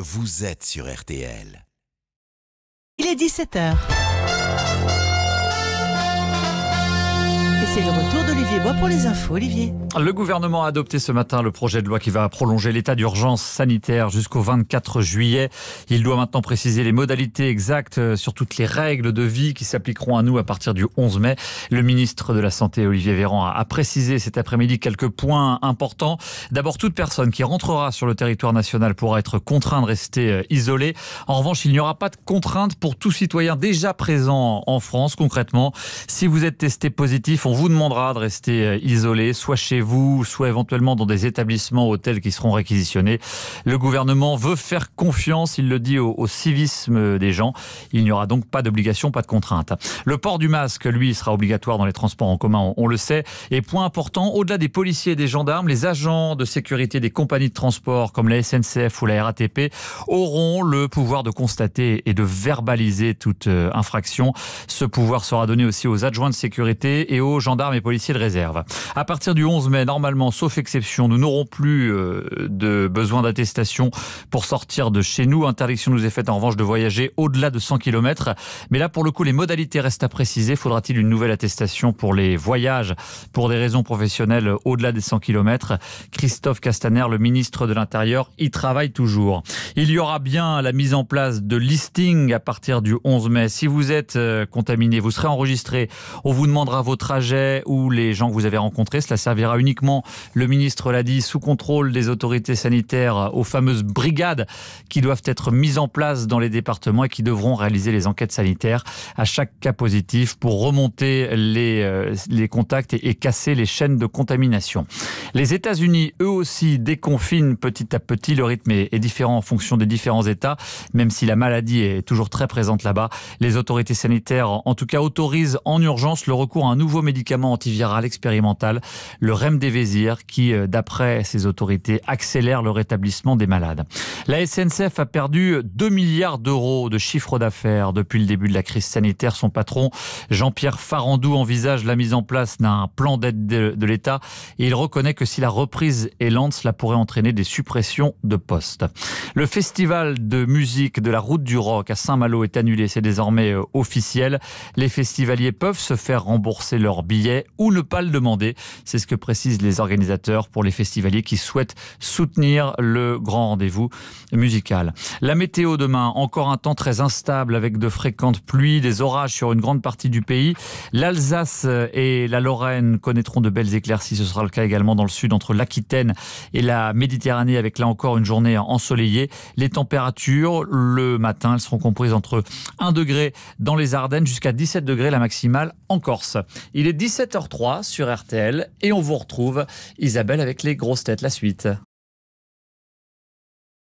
Vous êtes sur RTL. Il est 17h le retour d'Olivier Bois pour les infos, Olivier. Le gouvernement a adopté ce matin le projet de loi qui va prolonger l'état d'urgence sanitaire jusqu'au 24 juillet. Il doit maintenant préciser les modalités exactes euh, sur toutes les règles de vie qui s'appliqueront à nous à partir du 11 mai. Le ministre de la Santé, Olivier Véran, a précisé cet après-midi quelques points importants. D'abord, toute personne qui rentrera sur le territoire national pourra être contrainte de rester euh, isolée. En revanche, il n'y aura pas de contrainte pour tout citoyen déjà présent en France. Concrètement, si vous êtes testé positif, on vous demandera de rester euh, isolé, soit chez vous, soit éventuellement dans des établissements, hôtels qui seront réquisitionnés. Le gouvernement veut faire confiance, il le dit, au, civisme des gens. Il n'y aura donc pas d'obligation, pas de contrainte. Le port du masque, lui, sera obligatoire dans les transports en commun, on le sait. Et point important, au-delà des policiers et des gendarmes, les agents de sécurité des compagnies de transport comme la SNCF ou la RATP auront le pouvoir de constater et de verbaliser toute euh, infraction. Ce pouvoir sera donné aussi aux adjoints de sécurité et aux gendarmes et policiers de réserve. À partir du 11 mai, normalement, sauf exception, nous n'aurons plus euh, de besoin d'attestation pour sortir de chez nous. Interdiction nous est faite en revanche de voyager au-delà de 100 km. Mais là, pour le coup, les modalités restent à préciser. Faudra-t-il une nouvelle attestation pour les voyages pour des raisons professionnelles au-delà des 100 km Christophe Castaner, le ministre de l'Intérieur, y travaille toujours. Il y aura bien la mise en place de listings à partir du 11 mai. Si vous êtes euh, contaminé, vous serez enregistré. On vous demandera vos trajets où ou les gens que vous avez rencontrés. Cela servira uniquement, le ministre l'a dit, sous contrôle des autorités sanitaires aux fameuses brigades qui doivent être mises en place dans les départements et qui devront réaliser les enquêtes sanitaires à chaque cas positif pour remonter les, euh, les contacts et, casser les chaînes de contamination. Les États-Unis, eux aussi, déconfinent petit à petit. Le rythme est, est différent en fonction des différents États, même si la maladie est toujours très présente là-bas. Les autorités sanitaires, en tout cas, autorisent en urgence le recours à un nouveau médicament antiviral expérimental, le Remdesivir, qui, euh, d'après ses autorités, accélère le rétablissement des malades. La SNCF a perdu 2 milliards d'euros de chiffre d'affaires depuis le début de la crise sanitaire. Son patron, Jean-Pierre Farandou, envisage la mise en place d'un plan d'aide de l'État et il reconnaît que si la reprise est lente, cela pourrait entraîner des suppressions de postes. Le festival de musique de la Route du Rock à Saint-Malo est annulé. C'est désormais euh, officiel. Les festivaliers peuvent se faire rembourser leurs billets ou ne pas le demander. C'est ce que précisent les organisateurs pour les festivaliers qui souhaitent soutenir le grand rendez-vous musical. La météo demain, encore un temps très instable avec de fréquentes pluies, des orages sur une grande partie du pays. L'Alsace et la Lorraine connaîtront de belles éclaircies. Ce sera le cas également dans le sud entre l'Aquitaine et la Méditerranée avec là encore une journée ensoleillée. Les températures le matin, elles seront comprises entre 1 degré dans les Ardennes jusqu'à 17 degrés la maximale en Corse. Il est 10 17h03 sur RTL. Et on vous retrouve, Isabelle, avec les grosses têtes, la suite.